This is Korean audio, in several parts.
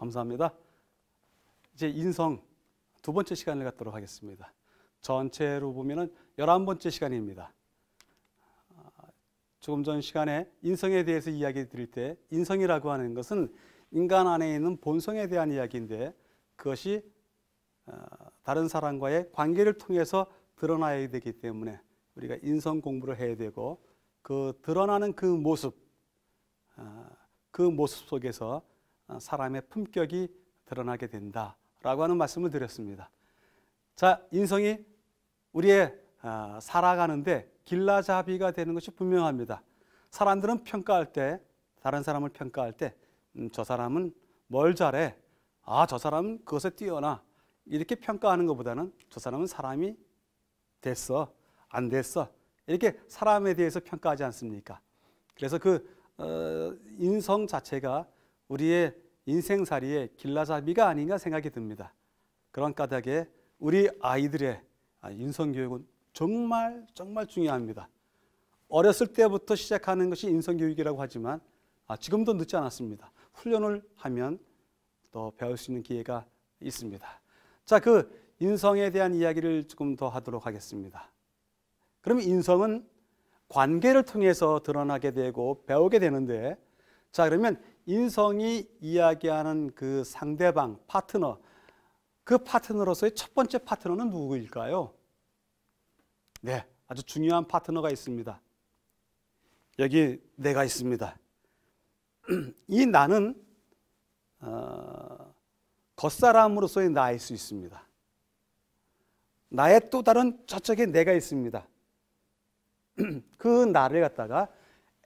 감사합니다. 이제 인성 두 번째 시간을 갖도록 하겠습니다. 전체로 보면은 11번째 시간입니다. 아, 조금 전 시간에 인성에 대해서 이야기 드릴 때 인성이라고 하는 것은 인간 안에 있는 본성에 대한 이야기인데 그것이 아, 다른 사람과의 관계를 통해서 드러나야 되기 때문에 우리가 인성 공부를 해야 되고 그 드러나는 그 모습 아, 그 모습 속에서 어, 사람의 품격이 드러나게 된다라고 하는 말씀을 드렸습니다. 자, 인성이 우리의 어, 살아가는데 길라잡이가 되는 것이 분명합니다. 사람들은 평가할 때 다른 사람을 평가할 때저 음, 사람은 뭘 잘해? 아, 저 사람은 그것에 뛰어나. 이렇게 평가하는 것보다는 저 사람은 사람이 됐어. 안 됐어. 이렇게 사람에 대해서 평가하지 않습니까? 그래서 그 어, 인성 자체가 우리의 인생살이의 길라잡이가 아닌가 생각이 듭니다. 그런 까닭에 우리 아이들의 인성교육은 아, 정말 정말 중요합니다. 어렸을 때부터 시작하는 것이 인성교육이라고 하지만 아, 지금도 늦지 않았습니다. 훈련을 하면 또 배울 수 있는 기회가 있습니다. 자, 그 인성에 대한 이야기를 조금 더 하도록 하겠습니다. 그럼 인성은 관계를 통해서 드러나게 되고 배우게 되는데 자, 그러면 인성이 이야기하는 그 상대방, 파트너, 그 파트너로서의 첫 번째 파트너는 누구일까요? 네, 아주 중요한 파트너가 있습니다. 여기 내가 있습니다. 이 나는 어, 겉사람으로서의 나일 수 있습니다. 나의 또 다른 저쪽에 내가 있습니다. 그 나를 갖다가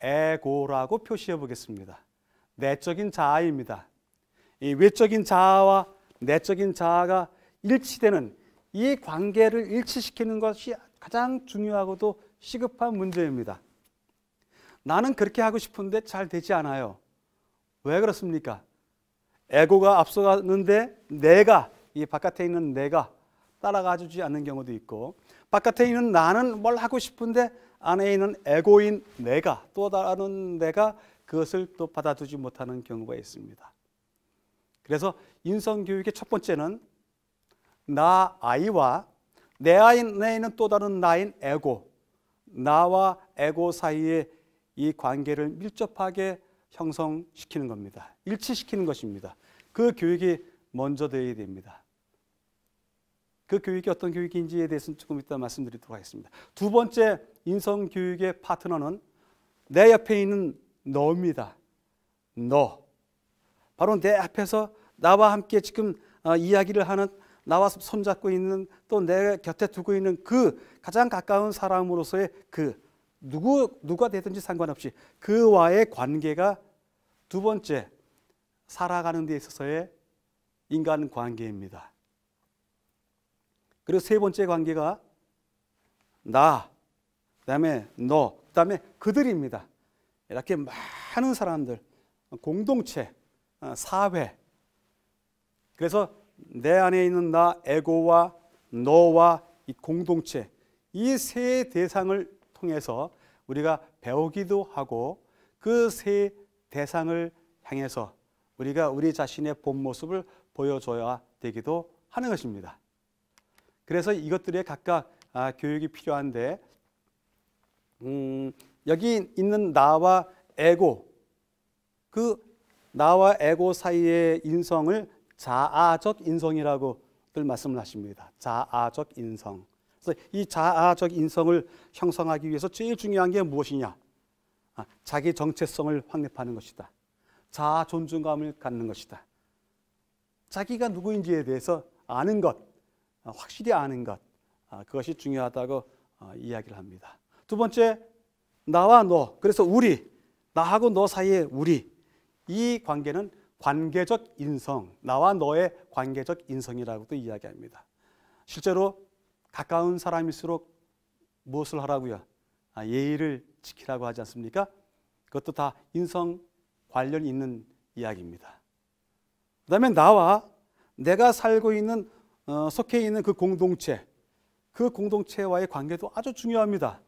에고라고 표시해 보겠습니다. 내적인 자아입니다. 이 외적인 자아와 내적인 자아가 일치되는 이 관계를 일치시키는 것이 가장 중요하고도 시급한 문제입니다. 나는 그렇게 하고 싶은데 잘 되지 않아요. 왜 그렇습니까? 에고가 앞서가는데 내가 이 바깥에 있는 내가 따라가 주지 않는 경우도 있고 바깥에 있는 나는 뭘 하고 싶은데 안에 있는 에고인 내가 또 다른 내가 그것을 또 받아두지 못하는 경우가 있습니다. 그래서 인성교육의 첫 번째는 나 아이와 내 아이에 는또 다른 나인 에고, 나와 에고 사이의 이 관계를 밀접하게 형성시키는 겁니다. 일치시키는 것입니다. 그 교육이 먼저 되어야 됩니다. 그 교육이 어떤 교육인지에 대해서는 조금 이따 말씀드리도록 하겠습니다. 두 번째 인성 교육의 파트너는 내 옆에 있는 너입니다. 너. 바로 내 앞에서 나와 함께 지금 어, 이야기를 하는 나와 손잡고 있는 또 내 곁에 두고 있는 그 가장 가까운 사람으로서의 그 누구 누가 되든지 상관없이 그와의 관계가 두 번째 살아가는 데 있어서의 인간 관계입니다. 그리고 세 번째 관계가 나, 그다음에 너, 그다음에 그들입니다. 이렇게 많은 사람들, 공동체, 어, 사회. 그래서 내 안에 있는 나, 에고와 너와 이 공동체, 이 세 대상을 통해서 우리가 배우기도 하고 그 세 대상을 향해서 우리가 우리 자신의 본 모습을 보여줘야 되기도 하는 것입니다. 그래서 이것들에 각각 아, 교육이 필요한데, 음, 여기 있는 나와 에고 그 나와 에고 사이의 인성을 자아적 인성이라고들 말씀을 하십니다. 자아적 인성. 그래서 이 자아적 인성을 형성하기 위해서 제일 중요한 게 무엇이냐? 아, 자기 정체성을 확립하는 것이다. 자아 존중감을 갖는 것이다. 자기가 누구인지에 대해서 아는 것, 아, 확실히 아는 것, 아, 그것이 중요하다고 어, 이야기를 합니다. 두 번째, 나와 너, 그래서 우리, 나하고 너 사이의 우리 이 관계는 관계적 인성, 나와 너의 관계적 인성이라고도 이야기합니다. 실제로 가까운 사람일수록 무엇을 하라고요? 아, 예의를 지키라고 하지 않습니까? 그것도 다 인성 관련 있는 이야기입니다. 그 다음에 나와 내가 살고 있는 어, 속해 있는 그 공동체, 그 공동체와의 관계도 아주 중요합니다.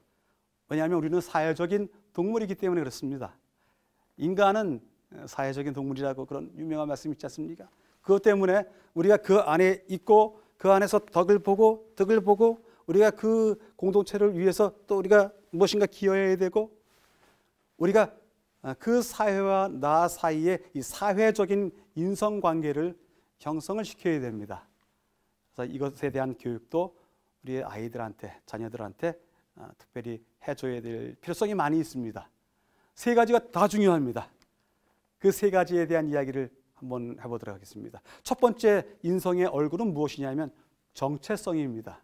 왜냐하면 우리는 사회적인 동물이기 때문에 그렇습니다. 인간은 어, 사회적인 동물이라고 그런 유명한 말씀 있지 않습니까? 그것 때문에 우리가 그 안에 있고 그 안에서 덕을 보고 덕을 보고 우리가 그 공동체를 위해서 또 우리가 무엇인가 기여해야 되고 우리가 어, 그 사회와 나 사이에 이 사회적인 인성 관계를 형성을 시켜야 됩니다. 그래서 이것에 대한 교육도 우리 아이들한테 자녀들한테 아, 특별히 해줘야 될 필요성이 많이 있습니다. 세 가지가 다 중요합니다. 그 세 가지에 대한 이야기를 한번 해보도록 하겠습니다. 첫 번째 인성의 얼굴은 무엇이냐면 정체성입니다.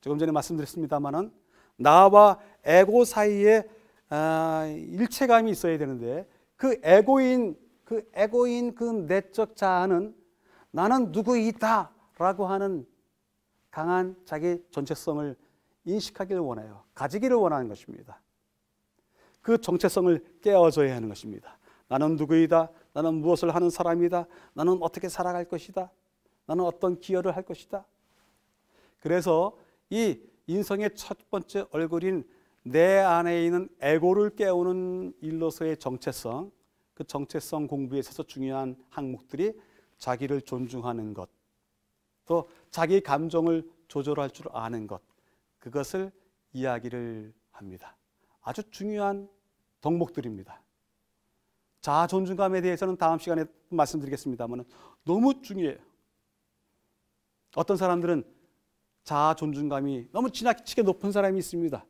조금 전에 말씀드렸습니다만은 나와 에고 사이에 아, 일체감이 있어야 되는데 그 에고인 그 에고인 그 내적 자아는 나는 누구이다라고 하는 강한 자기 전체성을 인식하기를 원해요. 가지기를 원하는 것입니다. 그 정체성을 깨어져야 하는 것입니다. 나는 누구이다. 나는 무엇을 하는 사람이다. 나는 어떻게 살아갈 것이다. 나는 어떤 기여를 할 것이다. 그래서 이 인성의 첫 번째 얼굴인 내 안에 있는 에고를 깨우는 일로서의 정체성, 그 정체성 공부에 있어서 중요한 항목들이 자기를 존중하는 것, 또 자기 감정을 조절할 줄 아는 것, 그것을 이야기를 합니다. 아주 중요한 덕목들입니다. 자아 존중감에 대해서는 다음 시간에 말씀드리겠습니다만 너무 중요해요. 어떤 사람들은 자아 존중감이 너무 지나치게 높은 사람이 있습니다.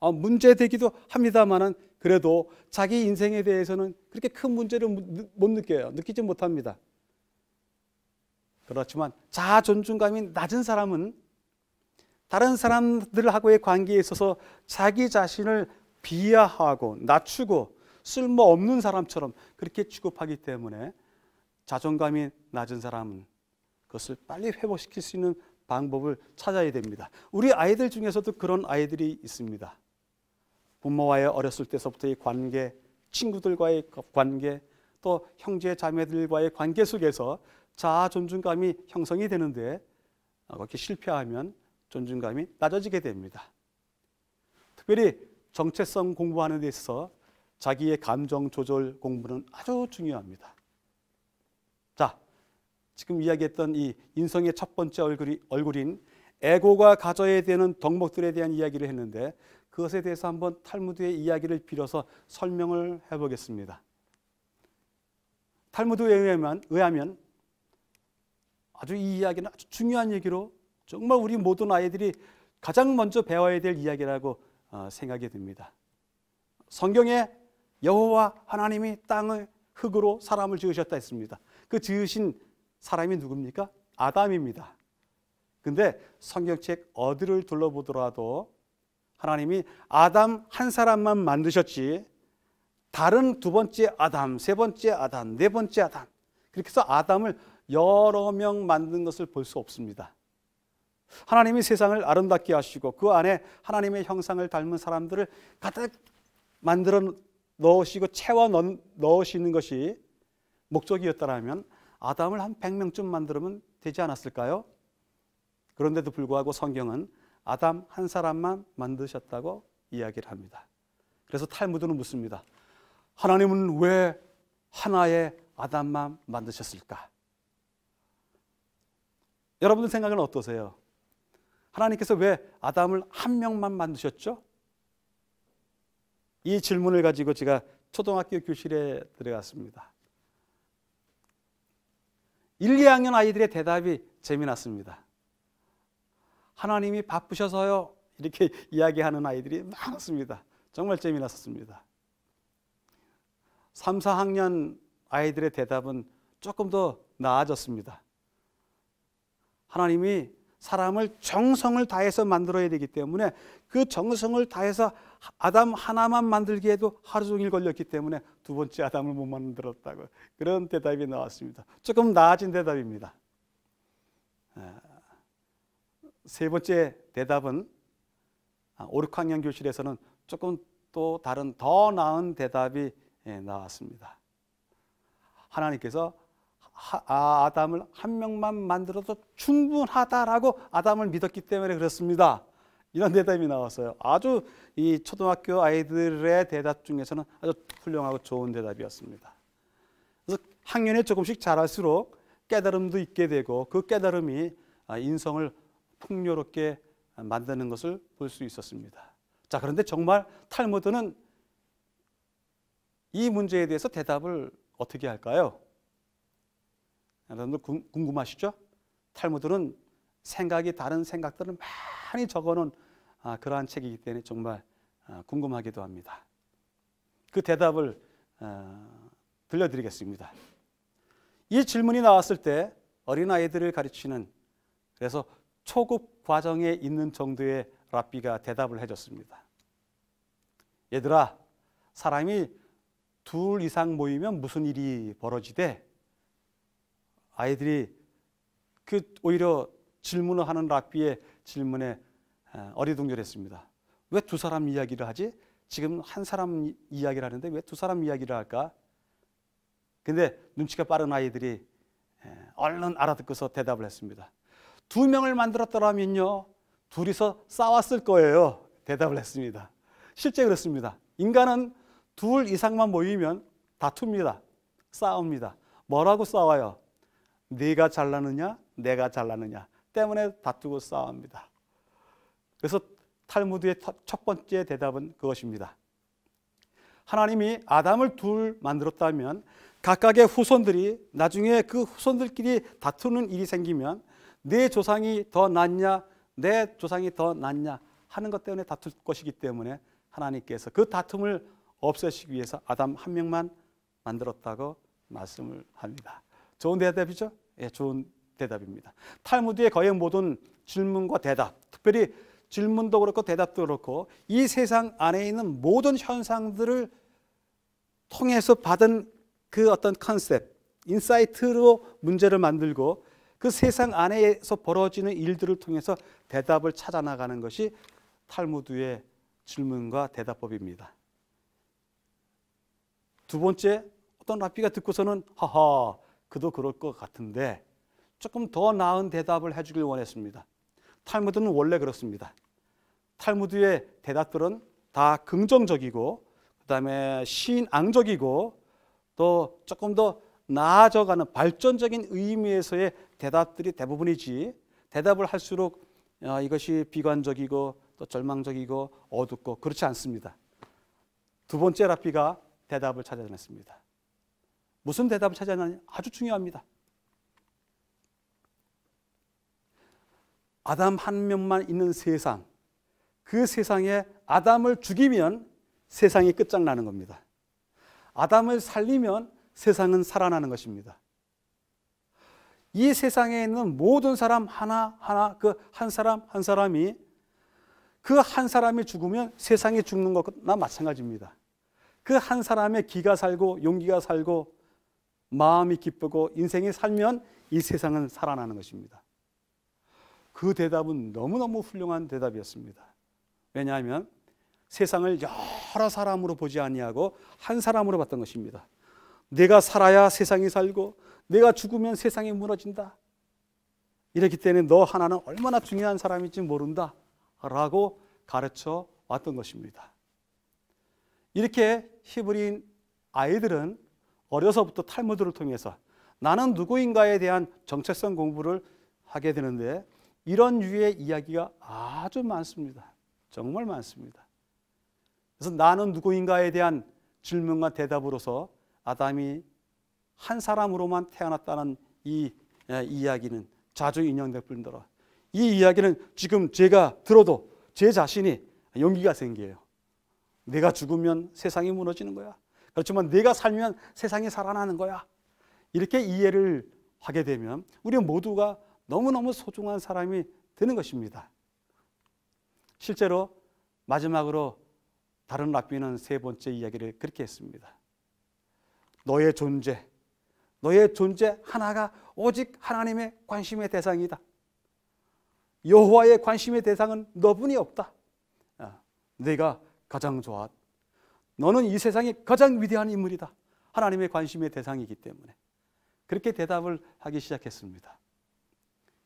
어, 문제되기도 합니다만 그래도 자기 인생에 대해서는 그렇게 큰 문제를 못 느껴요. 느끼지 못합니다. 그렇지만 자아 존중감이 낮은 사람은 다른 사람들하고의 관계에 있어서 자기 자신을 비하하고 낮추고 쓸모없는 사람처럼 그렇게 취급하기 때문에 자존감이 낮은 사람은 그것을 빨리 회복시킬 수 있는 방법을 찾아야 됩니다. 우리 아이들 중에서도 그런 아이들이 있습니다. 부모와의 어렸을 때서부터의 관계, 친구들과의 관계, 또 형제 자매들과의 관계 속에서 자아 존중감이 형성이 되는데 그렇게 실패하면 존중감이 낮아지게 됩니다. 특별히 정체성 공부하는 데 있어서 자기의 감정 조절 공부는 아주 중요합니다. 자, 지금 이야기했던 이 인성의 첫 번째 얼굴이, 얼굴인 에고가 가져야 되는 덕목들에 대한 이야기를 했는데 그것에 대해서 한번 탈무드의 이야기를 빌어서 설명을 해보겠습니다. 탈무드에 의하면, 의하면 아주 이 이야기는 아주 중요한 얘기로 정말 우리 모든 아이들이 가장 먼저 배워야 될 이야기라고 어, 생각이 듭니다. 성경에 여호와 하나님이 땅을 흙으로 사람을 지으셨다 했습니다. 그 지으신 사람이 누굽니까? 아담입니다. 근데 성경책 어디를 둘러보더라도 하나님이 아담 한 사람만 만드셨지 다른 두 번째 아담, 세 번째 아담, 네 번째 아담 그렇게 해서 아담을 여러 명 만든 것을 볼 수 없습니다. 하나님이 세상을 아름답게 하시고 그 안에 하나님의 형상을 닮은 사람들을 가득 만들어 넣으시고 채워 넣으시는 것이 목적이었다면 아담을 한 100명쯤 만들면 되지 않았을까요? 그런데도 불구하고 성경은 아담 한 사람만 만드셨다고 이야기를 합니다. 그래서 탈무드는 묻습니다. 하나님은 왜 하나의 아담만 만드셨을까? 여러분들 생각은 어떠세요? 하나님께서 왜 아담을 한 명만 만드셨죠? 이 질문을 가지고 제가 초등학교 교실에 들어갔습니다. 1, 2학년 아이들의 대답이 재미났습니다. 하나님이 바쁘셔서요. 이렇게 이야기하는 아이들이 많았습니다. 정말 재미났었습니다. 3, 4학년 아이들의 대답은 조금 더 나아졌습니다. 하나님이 사람을 정성을 다해서 만들어야 되기 때문에 그 정성을 다해서 아담 하나만 만들기에도 하루 종일 걸렸기 때문에 두 번째 아담을 못 만들었다고 그런 대답이 나왔습니다. 조금 나아진 대답입니다. 아, 세 번째 대답은 아, 오륙학년 교실에서는 조금 또 다른 더 나은 대답이 예, 나왔습니다. 하나님께서 아, 아담을 한 명만 만들어도 충분하다라고 아담을 믿었기 때문에 그렇습니다. 이런 대답이 나왔어요. 아주 이 초등학교 아이들의 대답 중에서는 아주 훌륭하고 좋은 대답이었습니다. 그래서 학년에 조금씩 자랄수록 깨달음도 있게 되고 그 깨달음이 아, 인성을 풍요롭게 만드는 것을 볼 수 있었습니다. 자, 그런데 정말 탈모드는 이 문제에 대해서 대답을 어떻게 할까요? 여러분들 궁금하시죠? 탈무드는 생각이 다른 생각들을 많이 적어놓은 아, 그러한 책이기 때문에 정말 아, 궁금하기도 합니다. 그 대답을 아, 들려드리겠습니다. 이 질문이 나왔을 때 어린아이들을 가르치는 그래서 초급 과정에 있는 정도의 랍비가 대답을 해줬습니다. 얘들아, 사람이 둘 이상 모이면 무슨 일이 벌어지대? 아이들이 그 오히려 질문을 하는 락비의 질문에 어리둥절했습니다. 왜 두 사람 이야기를 하지? 지금 한 사람 이야기를 하는데 왜 두 사람 이야기를 할까? 근데 눈치가 빠른 아이들이 얼른 알아듣고서 대답을 했습니다. 두 명을 만들었더라면요. 둘이서 싸웠을 거예요. 대답을 했습니다. 실제 그렇습니다. 인간은 둘 이상만 모이면 다툽니다. 싸웁니다. 뭐라고 싸워요? 네가 잘나느냐 내가 잘나느냐 때문에 다투고 싸웁니다. 그래서 탈무드의 첫 번째 대답은 그것입니다. 하나님이 아담을 둘 만들었다면 각각의 후손들이 나중에 그 후손들끼리 다투는 일이 생기면 내 조상이 더 낫냐 내 조상이 더 낫냐 하는 것 때문에 다툴 것이기 때문에 하나님께서 그 다툼을 없애시기 위해서 아담 한 명만 만들었다고 말씀을 합니다. 좋은 대답이죠? 예, 좋은 대답입니다. 탈무드의 거의 모든 질문과 대답, 특별히 질문도 그렇고 대답도 그렇고 이 세상 안에 있는 모든 현상들을 통해서 받은 그 어떤 컨셉, 인사이트로 문제를 만들고 그 세상 안에서 벌어지는 일들을 통해서 대답을 찾아 나가는 것이 탈무드의 질문과 대답법입니다. 두 번째 어떤 라피가 듣고서는 하하 그도 그럴 것 같은데 조금 더 나은 대답을 해주길 원했습니다. 탈무드는 원래 그렇습니다. 탈무드의 대답들은 다 긍정적이고 그다음에 신앙적이고 또 조금 더 나아져가는 발전적인 의미에서의 대답들이 대부분이지 대답을 할수록 어, 이것이 비관적이고 또 절망적이고 어둡고 그렇지 않습니다. 두 번째 라피가 대답을 찾아냈습니다. 무슨 대답을 찾아내느냐 아주 중요합니다. 아담 한 명만 있는 세상, 그 세상에 아담을 죽이면 세상이 끝장나는 겁니다. 아담을 살리면 세상은 살아나는 것입니다. 이 세상에 있는 모든 사람 하나하나 그 한 사람 한 사람이 그 한 사람이 죽으면 세상이 죽는 것과 마찬가지입니다. 그 한 사람의 기가 살고 용기가 살고 마음이 기쁘고 인생이 살면 이 세상은 살아나는 것입니다. 그 대답은 너무너무 훌륭한 대답이었습니다. 왜냐하면 세상을 여러 사람으로 보지 아니하고 한 사람으로 봤던 것입니다. 내가 살아야 세상이 살고 내가 죽으면 세상이 무너진다. 이렇기 때문에 너 하나는 얼마나 중요한 사람인지 모른다. 라고 가르쳐 왔던 것입니다. 이렇게 히브리인 아이들은 어려서부터 탈무드를 통해서 나는 누구인가에 대한 정체성 공부를 하게 되는데 이런 유의 이야기가 아주 많습니다. 정말 많습니다. 그래서 나는 누구인가에 대한 질문과 대답으로서 아담이 한 사람으로만 태어났다는 이 이야기는 자주 인용될 뿐더러 이 이야기는 지금 제가 들어도 제 자신이 용기가 생겨요. 내가 죽으면 세상이 무너지는 거야. 그렇지만 내가 살면 세상이 살아나는 거야. 이렇게 이해를 하게 되면 우리 모두가 너무너무 소중한 사람이 되는 것입니다. 실제로 마지막으로 다른 락비는세 번째 이야기를 그렇게 했습니다. 너의 존재, 너의 존재 하나가 오직 하나님의 관심의 대상이다. 여호와의 관심의 대상은 너뿐이 없다. 아, 내가 가장 좋아 너는 이 세상에 가장 위대한 인물이다. 하나님의 관심의 대상이기 때문에. 그렇게 대답을 하기 시작했습니다.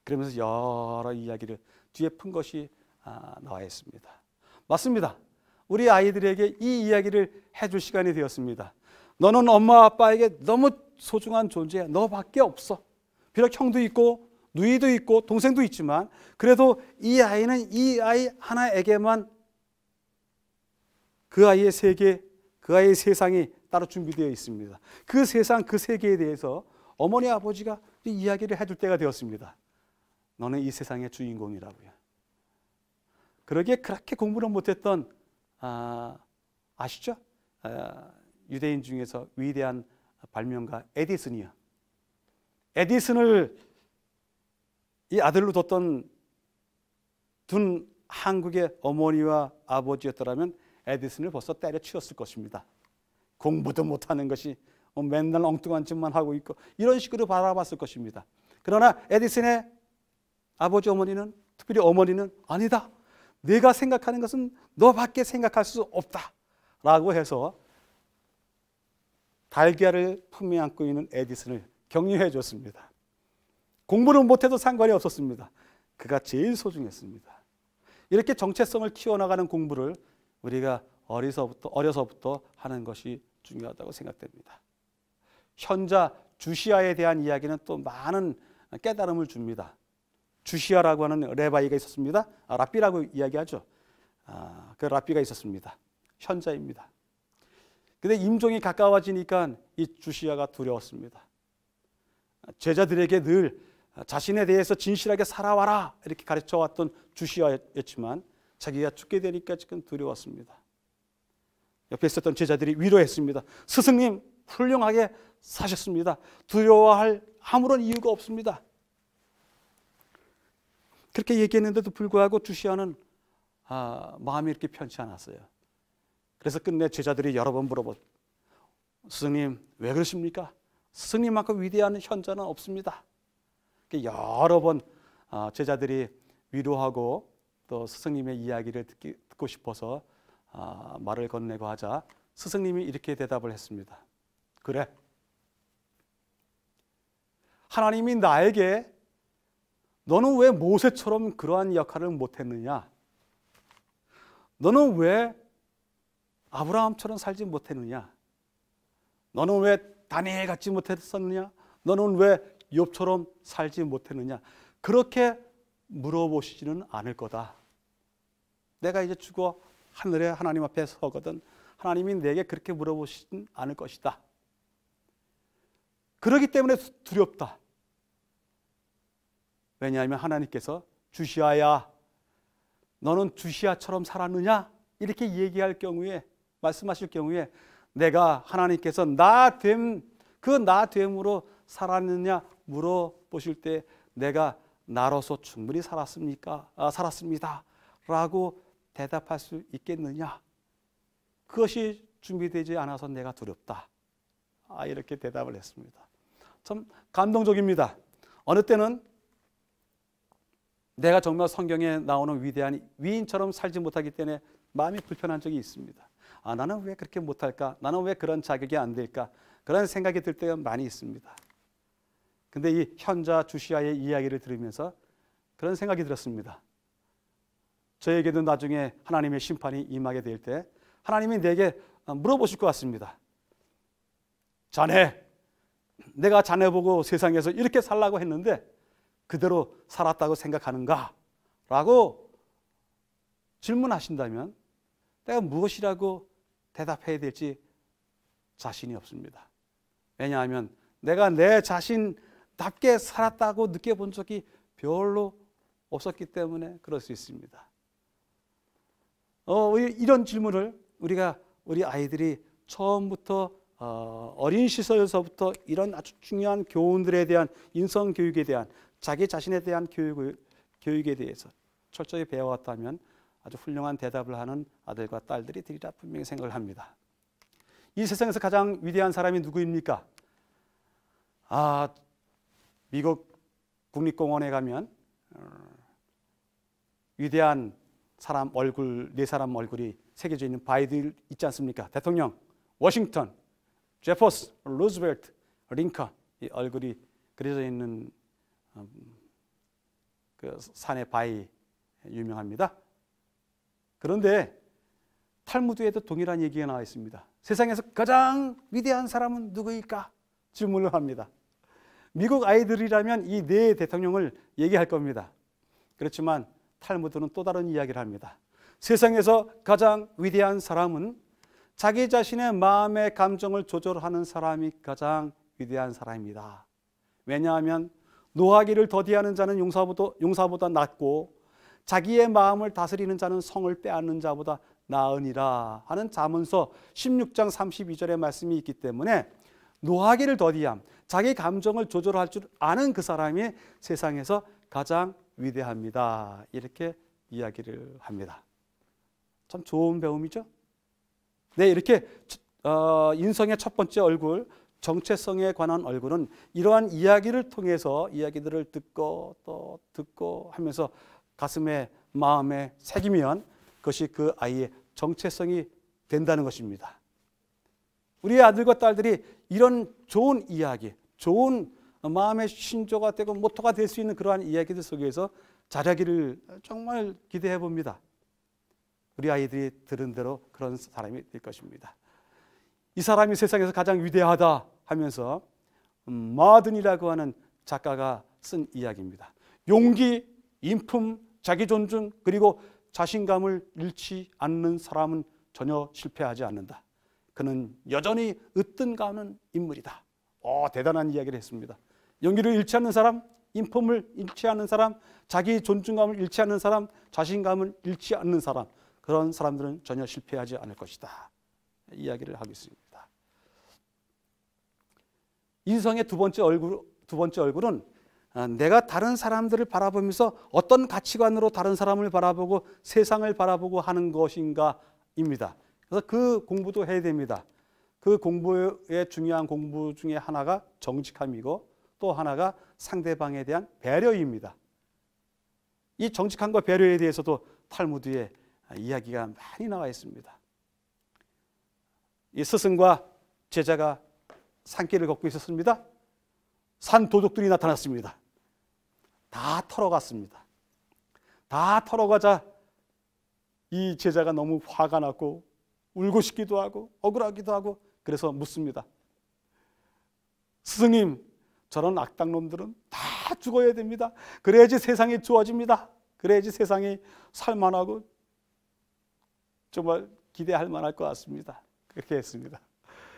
그러면서 여러 이야기를 뒤에 푼 것이 아, 나와 있습니다. 맞습니다. 우리 아이들에게 이 이야기를 해줄 시간이 되었습니다. 너는 엄마 아빠에게 너무 소중한 존재야. 너밖에 없어. 비록 형도 있고 누이도 있고 동생도 있지만 그래도 이 아이는 이 아이 하나에게만 그 아이의 세계, 그 아이의 세상이 따로 준비되어 있습니다. 그 세상, 그 세계에 대해서 어머니, 아버지가 이야기를 해줄 때가 되었습니다. 너는 이 세상의 주인공이라고요. 그러기 그렇게 공부를 못했던 아, 시죠 아, 유대인 중에서 위대한 발명가 에디슨이요. 에디슨을 이 아들로 뒀던 둔 한국의 어머니와 아버지였더라면 에디슨을 벌써 때려치웠을 것입니다. 공부도 못하는 것이 뭐 맨날 엉뚱한 짓만 하고 있고 이런 식으로 바라봤을 것입니다. 그러나 에디슨의 아버지 어머니는 특별히 어머니는 아니다. 내가 생각하는 것은 너밖에 생각할 수 없다. 라고 해서 달걀을 품에 안고 있는 에디슨을 격려해 줬습니다. 공부를 못해도 상관이 없었습니다. 그가 제일 소중했습니다. 이렇게 정체성을 키워나가는 공부를 우리가 어리서부터, 어려서부터 하는 것이 중요하다고 생각됩니다. 현자 주시아에 대한 이야기는 또 많은 깨달음을 줍니다. 주시아라고 하는 레바이가 있었습니다. 아, 라비라고 이야기하죠. 아, 그 라비가 있었습니다. 현자입니다. 근데 임종이 가까워지니까 이 주시아가 두려웠습니다. 제자들에게 늘 자신에 대해서 진실하게 살아와라 이렇게 가르쳐왔던 주시아였지만 자기가 죽게 되니까 지금 두려웠습니다. 옆에 있었던 제자들이 위로했습니다. 스승님, 훌륭하게 사셨습니다. 두려워할 아무런 이유가 없습니다. 그렇게 얘기했는데도 불구하고 주시아는 아, 마음이 이렇게 편치 않았어요. 그래서 끝내 제자들이 여러 번 물어봤. 스승님 왜 그러십니까? 스승님만큼 위대한 현자는 없습니다. 여러 번 아, 제자들이 위로하고 또 스승님의 이야기를 듣기, 듣고 싶어서 아, 말을 건네고 하자 스승님이 이렇게 대답을 했습니다. 그래. 하나님이 나에게 너는 왜 모세처럼 그러한 역할을 못했느냐? 너는 왜 아브라함처럼 살지 못했느냐? 너는 왜 다니엘 같지 못했었느냐? 너는 왜 욥처럼 살지 못했느냐? 그렇게 물어보시지는 않을 거다. 내가 이제 죽어 하늘에 하나님 앞에 서거든 하나님이 내게 그렇게 물어보시진 않을 것이다. 그러기 때문에 두렵다. 왜냐하면 하나님께서 주시아야 너는 주시아처럼 살았느냐 이렇게 얘기할 경우에 말씀하실 경우에 내가 하나님께서 나됨그 나됨으로 살았느냐 물어보실 때 내가 나로서 충분히 살았습니까? 아, 살았습니다라고 대답할 수 있겠느냐? 그것이 준비되지 않아서 내가 두렵다. 아, 이렇게 대답을 했습니다. 참 감동적입니다. 어느 때는 내가 정말 성경에 나오는 위대한 위인처럼 살지 못하기 때문에 마음이 불편한 적이 있습니다. 아, 나는 왜 그렇게 못할까? 나는 왜 그런 자격이 안 될까? 그런 생각이 들 때가 많이 있습니다. 근데 이 현자 주시아의 이야기를 들으면서 그런 생각이 들었습니다. 저에게도 나중에 하나님의 심판이 임하게 될 때 하나님이 내게 어, 물어보실 것 같습니다. 자네, 내가 자네 보고 세상에서 이렇게 살라고 했는데 그대로 살았다고 생각하는가? 라고 질문하신다면 내가 무엇이라고 대답해야 될지 자신이 없습니다. 왜냐하면 내가 내 자신답게 살았다고 느껴본 적이 별로 없었기 때문에 그럴 수 있습니다. 어, 이런 질문을 우리가 우리 아이들이 처음부터 어, 어린 시설에서부터 이런 아주 중요한 교훈들에 대한 인성 교육에 대한 자기 자신에 대한 교육, 교육에 대해서 철저히 배워왔다면 아주 훌륭한 대답을 하는 아들과 딸들이 되리라 분명히 생각을 합니다. 이 세상에서 가장 위대한 사람이 누구입니까? 아, 미국 국립공원에 가면 어, 위대한 사람 얼굴 네 사람 얼굴이 새겨져 있는 바이들 있지 않습니까? 대통령, 워싱턴, 제퍼스, 루즈벨트, 링컨 이 얼굴이 그려져 있는 음, 그 산의 바위 유명합니다. 그런데 탈무드에도 동일한 얘기가 나와 있습니다. 세상에서 가장 위대한 사람은 누구일까? 질문을 합니다. 미국 아이들이라면 이 네 대통령을 얘기할 겁니다. 그렇지만 탈무드는 또 다른 이야기를 합니다. 세상에서 가장 위대한 사람은 자기 자신의 마음의 감정을 조절하는 사람이 가장 위대한 사람입니다. 왜냐하면 노하기를 더디하는 자는 용사보다, 용사보다 낫고 자기의 마음을 다스리는 자는 성을 빼앗는 자보다 나으니라 하는 자문서 16장 32절의 말씀이 있기 때문에 노하기를 더디함, 자기 감정을 조절할 줄 아는 그 사람이 세상에서 가장 위대합니다. 이렇게 이야기를 합니다. 참 좋은 배움이죠? 네, 이렇게 어, 인성의 첫 번째 얼굴, 정체성에 관한 얼굴은 이러한 이야기를 통해서 이야기들을 듣고 또 듣고 하면서 가슴에 마음에 새기면 그것이 그 아이의 정체성이 된다는 것입니다. 우리 아들과 딸들이 이런 좋은 이야기, 좋은 마음의 신조가 되고 모토가 될 수 있는 그러한 이야기들 속에서 자라기를 정말 기대해 봅니다. 우리 아이들이 들은 대로 그런 사람이 될 것입니다. 이 사람이 세상에서 가장 위대하다 하면서 음, 마든이라고 하는 작가가 쓴 이야기입니다. 용기, 인품, 자기 존중 그리고 자신감을 잃지 않는 사람은 전혀 실패하지 않는다. 그는 여전히 으뜸 가는 인물이다. 어, 대단한 이야기를 했습니다. 용기를 잃지 않는 사람, 인품을 잃지 않는 사람, 자기 존중감을 잃지 않는 사람, 자신감을 잃지 않는 사람, 그런 사람들은 전혀 실패하지 않을 것이다. 이야기를 하고 있습니다. 인성의 두 번째 얼굴, 두 번째 얼굴은 아, 내가 다른 사람들을 바라보면서 어떤 가치관으로 다른 사람을 바라보고 세상을 바라보고 하는 것인가입니다. 그래서 그 공부도 해야 됩니다. 그 공부의 중요한 공부 중에 하나가 정직함이고 또 하나가 상대방에 대한 배려입니다. 이 정직함과 배려에 대해서도 탈무드에 이야기가 많이 나와 있습니다. 이 스승과 제자가 산길을 걷고 있었습니다. 산 도둑들이 나타났습니다. 다 털어갔습니다. 다 털어가자 이 제자가 너무 화가 났고 울고 싶기도 하고 억울하기도 하고 그래서 묻습니다. 스승님, 저런 악당놈들은 다 죽어야 됩니다. 그래야지 세상이 좋아집니다. 그래야지 세상이 살만하고 정말 기대할 만할 것 같습니다. 그렇게 했습니다.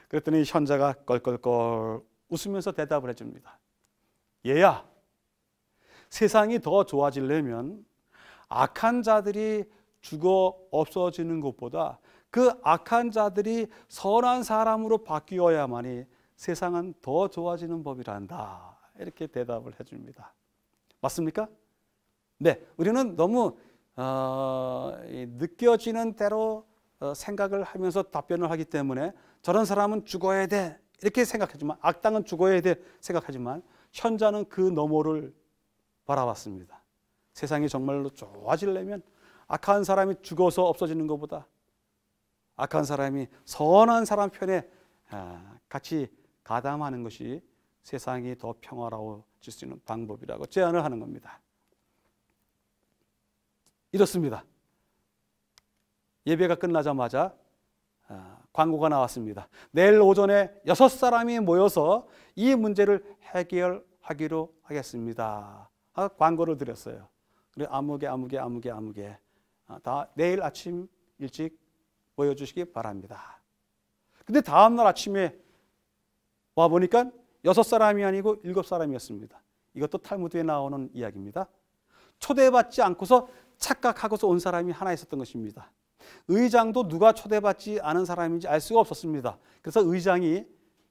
그랬더니 현자가 껄껄껄 웃으면서 대답을 해줍니다. 얘야, 세상이 더 좋아지려면 악한 자들이 죽어 없어지는 것보다 그 악한 자들이 선한 사람으로 바뀌어야만이 세상은 더 좋아지는 법이란다. 이렇게 대답을 해줍니다. 맞습니까? 네, 우리는 너무 어, 느껴지는 대로 어, 생각을 하면서 답변을 하기 때문에 저런 사람은 죽어야 돼 이렇게 생각하지만 악당은 죽어야 돼 생각하지만 현자는 그 너머를 바라봤습니다. 세상이 정말로 좋아지려면 악한 사람이 죽어서 없어지는 것보다 악한 사람이 선한 사람 편에 아, 같이 가담하는 것이 세상이 더 평화로워질 수 있는 방법이라고 제안을 하는 겁니다. 이렇습니다. 예배가 끝나자마자 아, 광고가 나왔습니다. 내일 오전에 여섯 사람이 모여서 이 문제를 해결하기로 하겠습니다. 광고를 드렸어요. 그래 아무개 아무개 아무개 아무개 아, 다 내일 아침 일찍 모여주시기 바랍니다. 근데 다음 날 아침에 와 보니까 여섯 사람이 아니고 일곱 사람이었습니다. 이것도 탈무드에 나오는 이야기입니다. 초대받지 않고서 착각하고서 온 사람이 하나 있었던 것입니다. 의장도 누가 초대받지 않은 사람인지 알 수가 없었습니다. 그래서 의장이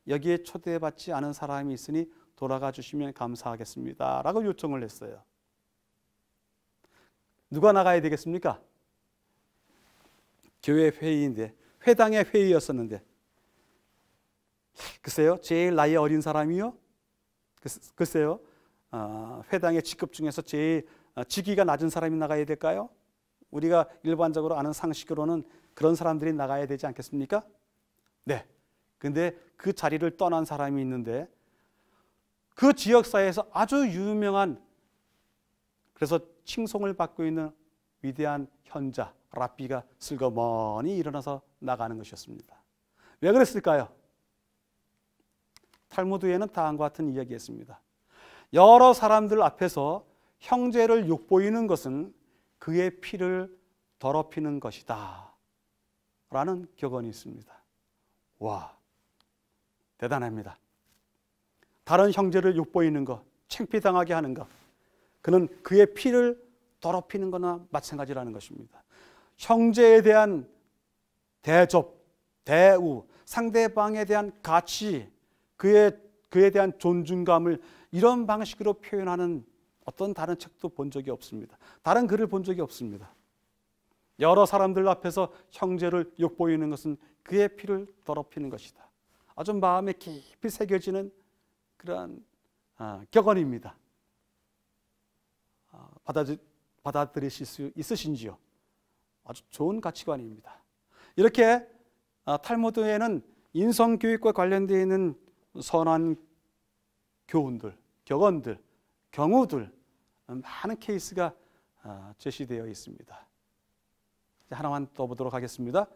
여기에 초대받지 않은 사람이 있으니 돌아가 주시면 감사하겠습니다. 라고 요청을 했어요. 누가 나가야 되겠습니까? 교회 회의인데, 회당의 회의였었는데, 글쎄요, 제일 나이 어린 사람이요? 글쎄요, 어, 회당의 직급 중에서 제일 아, 직위가 낮은 사람이 나가야 될까요? 우리가 일반적으로 아는 상식으로는 그런 사람들이 나가야 되지 않겠습니까? 네. 근데 그 자리를 떠난 사람이 있는데 그 지역사회에서 아주 유명한 그래서 칭송을 받고 있는 위대한 현자 라비가 슬거머니 일어나서 나가는 것이었습니다. 왜 그랬을까요? 탈무드에는 다음과 같은 이야기했습니다 여러 사람들 앞에서 형제를 욕보이는 것은 그의 피를 더럽히는 것이다. 라는 격언이 있습니다. 와, 대단합니다. 다른 형제를 욕보이는 것, 챙피당하게 하는 것, 그는 그의 피를 더럽히는 거나 마찬가지라는 것입니다. 형제에 대한 대접, 대우, 상대방에 대한 가치, 그의 그에 대한 존중감을 이런 방식으로 표현하는 어떤 다른 책도 본 적이 없습니다. 다른 글을 본 적이 없습니다. 여러 사람들 앞에서 형제를 욕보이는 것은 그의 피를 더럽히는 것이다. 아주 마음에 깊이 새겨지는 그러한 아, 격언입니다. 아, 받아들, 받아들이실 수 있으신지요? 아주 좋은 가치관입니다. 이렇게 아, 탈모드에는 인성교육과 관련되어 있는 선한 교훈들, 격언들, 경우들 많은 케이스가 아, 제시되어 있습니다. 하나만 더 보도록 하겠습니다.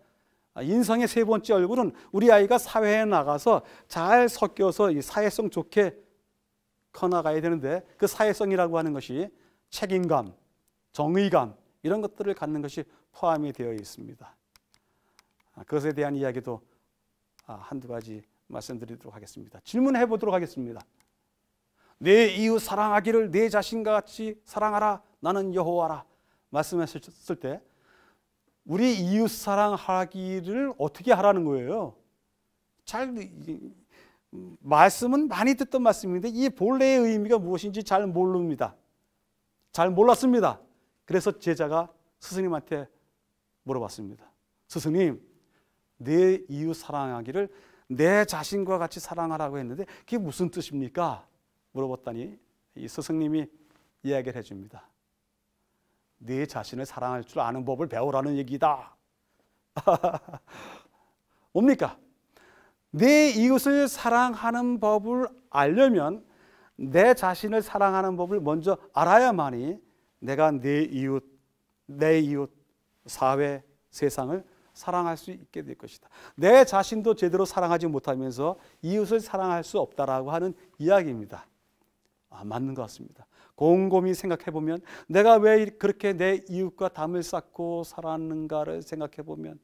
아, 인성의 세 번째 얼굴은 우리 아이가 사회에 나가서 잘 섞여서 사회성 좋게 커나가야 되는데 그 사회성이라고 하는 것이 책임감, 정의감 이런 것들을 갖는 것이 포함이 되어 있습니다. 아, 그것에 대한 이야기도 한두 가지 말씀드리도록 하겠습니다. 질문해 보도록 하겠습니다. 내 이웃 사랑하기를 내 자신과 같이 사랑하라. 나는 여호와라. 말씀하셨을 때 우리 이웃 사랑하기를 어떻게 하라는 거예요? 잘 말씀은 많이 듣던 말씀인데 이 본래의 의미가 무엇인지 잘 모릅니다. 잘 몰랐습니다. 그래서 제자가 스승님한테 물어봤습니다. 스승님, 내 이웃 사랑하기를 내 자신과 같이 사랑하라고 했는데 그게 무슨 뜻입니까? 물어봤더니 이 스승님이 이야기를 해줍니다. 네 자신을 사랑할 줄 아는 법을 배우라는 얘기다. 뭡니까? 내 이웃을 사랑하는 법을 알려면 내 자신을 사랑하는 법을 먼저 알아야만이 내가 내 이웃, 내 이웃, 사회, 세상을 사랑할 수 있게 될 것이다. 내 자신도 제대로 사랑하지 못하면서 이웃을 사랑할 수 없다라고 하는 이야기입니다. 아, 맞는 것 같습니다. 곰곰이 생각해 보면 내가 왜 그렇게 내 이웃과 담을 쌓고 살았는가를 생각해 보면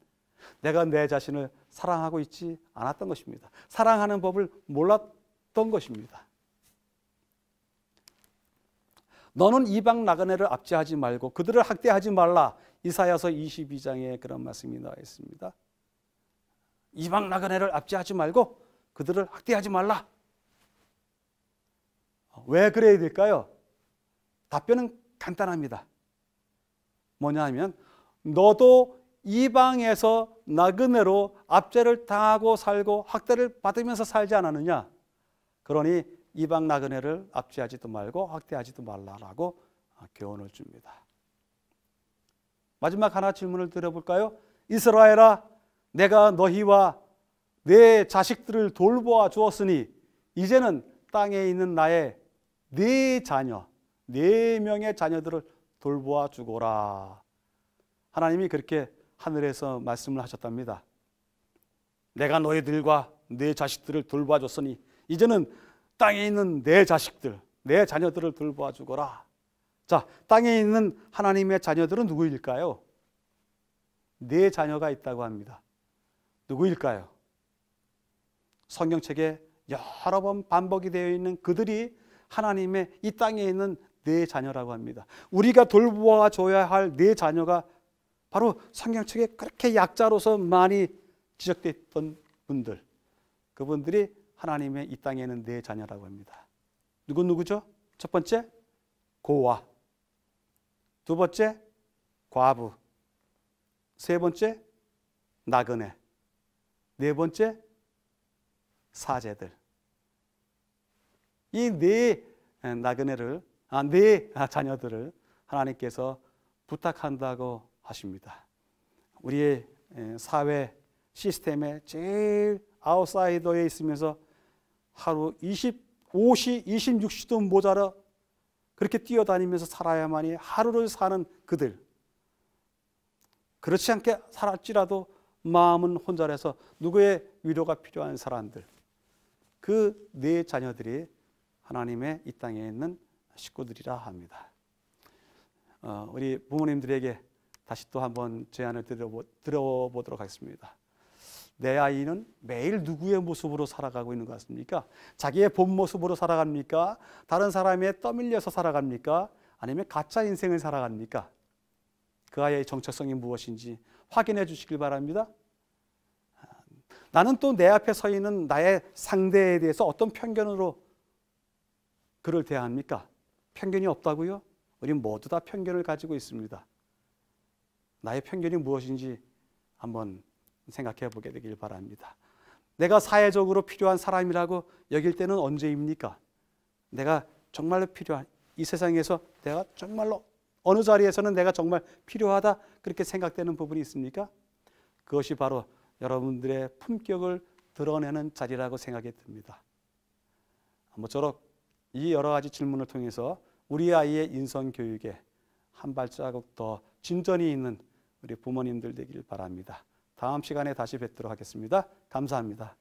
내가 내 자신을 사랑하고 있지 않았던 것입니다. 사랑하는 법을 몰랐던 것입니다. 너는 이방 나그네를 압제하지 말고 그들을 학대하지 말라. 이사야서 22장에 그런 말씀이 나와 있습니다. 이방 나그네를 압제하지 말고 그들을 학대하지 말라. 왜 그래야 될까요? 답변은 간단합니다. 뭐냐 하면 너도 이방에서 나그네로 압제를 당하고 살고 학대를 받으면서 살지 않았느냐? 그러니 이방 나그네를 압제하지도 말고 학대하지도 말라라고 아, 교훈을 줍니다. 마지막 하나 질문을 드려볼까요? 이스라엘아, 내가 너희와 내 자식들을 돌보아 주었으니 이제는 땅에 있는 나의 네 자녀, 네 명의 자녀들을 돌보아 주거라. 하나님이 그렇게 하늘에서 말씀을 하셨답니다. 내가 너희들과 내 네 자식들을 돌보아 줬으니 이제는 땅에 있는 내 네 자식들, 내 네 자녀들을 돌보아 주거라. 자, 땅에 있는 하나님의 자녀들은 누구일까요? 네 자녀가 있다고 합니다. 누구일까요? 성경책에 여러 번 반복이 되어 있는 그들이 하나님의 이 땅에 있는 네 자녀라고 합니다. 우리가 돌보아 줘야 할네 자녀가 바로 성경책에 그렇게 약자로서 많이 지적됐던 분들. 그분들이 하나님의 이 땅에 있는 네 자녀라고 합니다. 누구 누구죠? 첫 번째 고아. 두 번째 과부. 세 번째 나그네. 네 번째 사제들. 이 네 나그네를 아, 네 아, 자녀들을 하나님께서 부탁한다고 하십니다. 우리의 사회 시스템의 제일 아웃사이더에 있으면서 하루 20, 5시, 26시도 모자라 그렇게 뛰어다니면서 살아야만이 하루를 사는 그들. 그렇지 않게 살았지라도 마음은 혼자라서 누구의 위로가 필요한 사람들. 그 네 자녀들이 하나님의 이 땅에 있는 식구들이라 합니다. 어, 우리 부모님들에게 다시 또 한번 제안을 드려보, 드려보도록 하겠습니다. 내 아이는 매일 누구의 모습으로 살아가고 있는 것 같습니까? 자기의 본 모습으로 살아갑니까? 다른 사람의 떠밀려서 살아갑니까? 아니면 가짜 인생을 살아갑니까? 그 아이의 정체성이 무엇인지 확인해 주시길 바랍니다. 나는 또 내 앞에 서 있는 나의 상대에 대해서 어떤 편견으로 그를 대합니까? 편견이 없다고요? 우리 모두 다 편견을 가지고 있습니다. 나의 편견이 무엇인지 한번 생각해 보게 되길 바랍니다. 내가 사회적으로 필요한 사람이라고 여길 때는 언제입니까? 내가 정말로 필요한 이 세상에서 내가 정말로 어느 자리에서는 내가 정말 필요하다 그렇게 생각되는 부분이 있습니까? 그것이 바로 여러분들의 품격을 드러내는 자리라고 생각이 듭니다. 아무쪼록 이 여러 가지 질문을 통해서 우리 아이의 인성 교육에 한 발자국 더 진전이 있는 우리 부모님들 되기 바랍니다. 다음 시간에 다시 뵙도록 하겠습니다. 감사합니다.